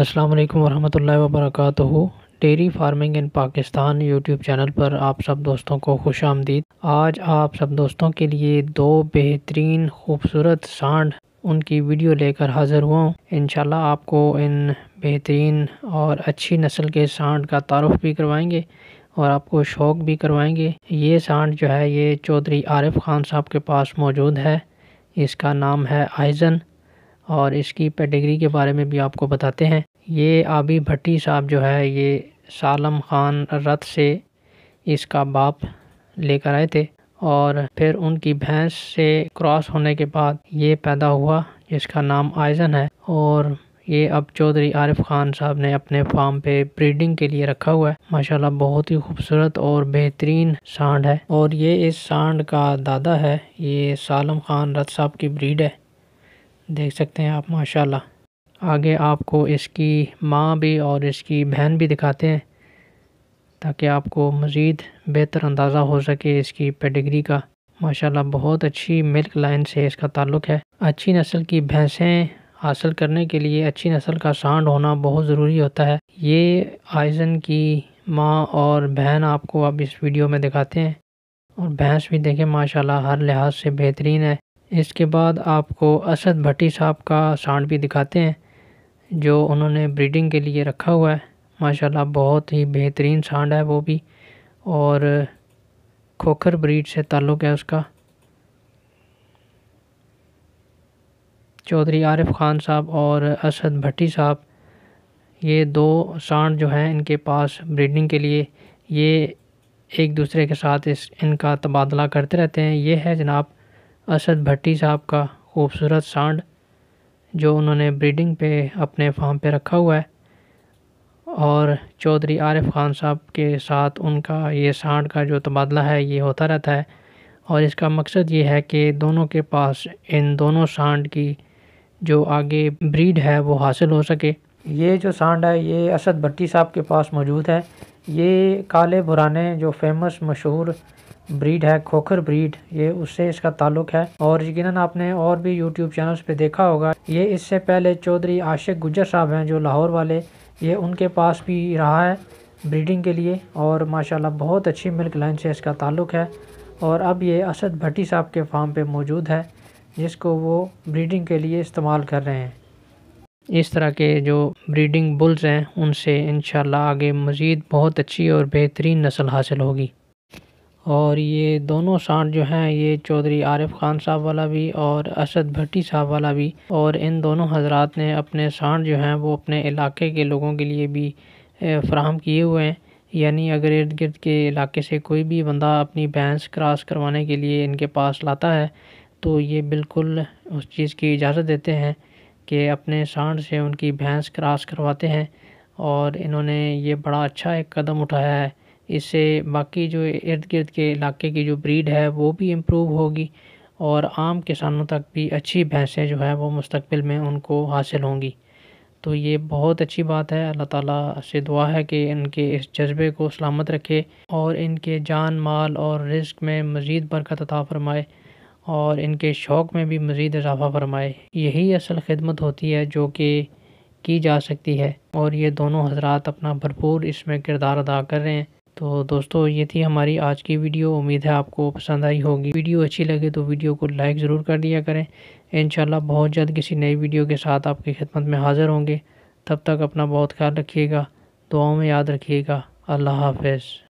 अस्सलाम वालेकुम वरहमतुल्लाहि वबरकatuह dairy farming in Pakistan YouTube channel पर आप सब दोस्तों को खुश आमदीद आज आप सब दोस्तों के लिए दो बेहतरीन खूबसूरत सांड उनकी वीडियो लेकर हाज़िर हुआ हूँ इन आपको इन बेहतरीन और अच्छी नस्ल के सांड का तारफ़ भी करवाएंगे और आपको शौक़ भी करवाएंगे ये सांड जो है ये चौधरी आरिफ ख़ान साहब के पास मौजूद है इसका नाम है आइजन और इसकी पेडिग्री के बारे में भी आपको बताते हैं ये आबी भट्टी साहब जो है ये सालम खान रथ से इसका बाप लेकर आए थे और फिर उनकी भैंस से क्रॉस होने के बाद ये पैदा हुआ जिसका नाम आयजन है और ये अब चौधरी आरिफ खान साहब ने अपने फार्म पे ब्रीडिंग के लिए रखा हुआ है माशाल्लाह बहुत ही खूबसूरत और बेहतरीन सांड है और ये इस सांड का दादा है ये सालम खान रथ साहब की ब्रीड है देख सकते हैं आप माशाल्लाह आगे आपको इसकी माँ भी और इसकी बहन भी दिखाते हैं ताकि आपको मज़ीद बेहतर अंदाज़ा हो सके इसकी पेडिग्री का माशाल्लाह बहुत अच्छी मिल्क लाइन से इसका ताल्लुक़ है अच्छी नस्ल की भैंसें हासिल करने के लिए अच्छी नस्ल का सांड होना बहुत ज़रूरी होता है ये आइजन की माँ और बहन आपको अब इस वीडियो में दिखाते हैं और भैंस भी देखें माशाल्लाह हर लिहाज से बेहतरीन है इसके बाद आपको असद भट्टी साहब का सांड भी दिखाते हैं जो उन्होंने ब्रीडिंग के लिए रखा हुआ है माशाल्लाह बहुत ही बेहतरीन सांड है वो भी और खोखर ब्रीड से ताल्लुक़ है उसका चौधरी आरिफ ख़ान साहब और असद भट्टी साहब ये दो सांड जो हैं इनके पास ब्रीडिंग के लिए ये एक दूसरे के साथ इस इनका तबादला करते रहते हैं ये है जनाब असद भट्टी साहब का खूबसूरत सांड जो उन्होंने ब्रीडिंग पे अपने फार्म पे रखा हुआ है और चौधरी आरिफ ख़ान साहब के साथ उनका ये सांड का जो तबादला है ये होता रहता है और इसका मकसद ये है कि दोनों के पास इन दोनों सांड की जो आगे ब्रीड है वो हासिल हो सके ये जो सांड है ये असद भट्टी साहब के पास मौजूद है ये काले बुराने जो फेमस मशहूर ब्रीड है खोखर ब्रीड ये उससे इसका ताल्लुक है और यकीन आपने और भी यूट्यूब चैनल्स पे देखा होगा ये इससे पहले चौधरी आशिक गुजर साहब हैं जो लाहौर वाले ये उनके पास भी रहा है ब्रीडिंग के लिए और माशाल्लाह बहुत अच्छी मिल्क लाइन से इसका ताल्लुक है और अब ये असद भट्टी साहब के फार्म पर मौजूद है जिसको वो ब्रीडिंग के लिए इस्तेमाल कर रहे हैं इस तरह के जो ब्रीडिंग बुल्स हैं उनसे इन आगे मज़ीद बहुत अच्छी और बेहतरीन नस्ल हासिल होगी और ये दोनों सांड जो हैं ये चौधरी आरिफ ख़ान साहब वाला भी और असद भट्टी साहब वाला भी और इन दोनों हजरात ने अपने सांड जो हैं वो अपने इलाके के लोगों के लिए भी फ्राहम किए हुए हैं यानी अगर इर्द गिर्द के इलाके से कोई भी बंदा अपनी भैंस क्रॉस करवाने के लिए इनके पास लाता है तो ये बिल्कुल उस चीज़ की इजाज़त देते हैं के अपने सांड से उनकी भैंस क्रॉस करवाते हैं और इन्होंने ये बड़ा अच्छा एक कदम उठाया है इससे बाकी जो इर्द गिर्द के इलाके की जो ब्रीड है वो भी इम्प्रूव होगी और आम किसानों तक भी अच्छी भैंसें जो है वो मुस्तबिल में उनको हासिल होंगी तो ये बहुत अच्छी बात है अल्लाह ताला से दुआ है कि इनके इस जज्बे को सलामत रखे और इनके जान माल और रिस्क में मज़ीद बरकत अता फरमाए और इनके शौक़ में भी मज़ीद इजाफ़ा फरमाए यही असल खिदमत होती है जो कि की जा सकती है और ये दोनों हजरात अपना भरपूर इसमें किरदार अदा कर रहे हैं तो दोस्तों ये थी हमारी आज की वीडियो उम्मीद है आपको पसंद आई होगी वीडियो अच्छी लगे तो वीडियो को लाइक ज़रूर कर दिया करें इन बहुत जल्द किसी नई वीडियो के साथ आपकी खिदमत में हाज़िर होंगे तब तक अपना बहुत ख्याल रखिएगा दुआओं में याद रखिएगा अल्लाह हाफिज़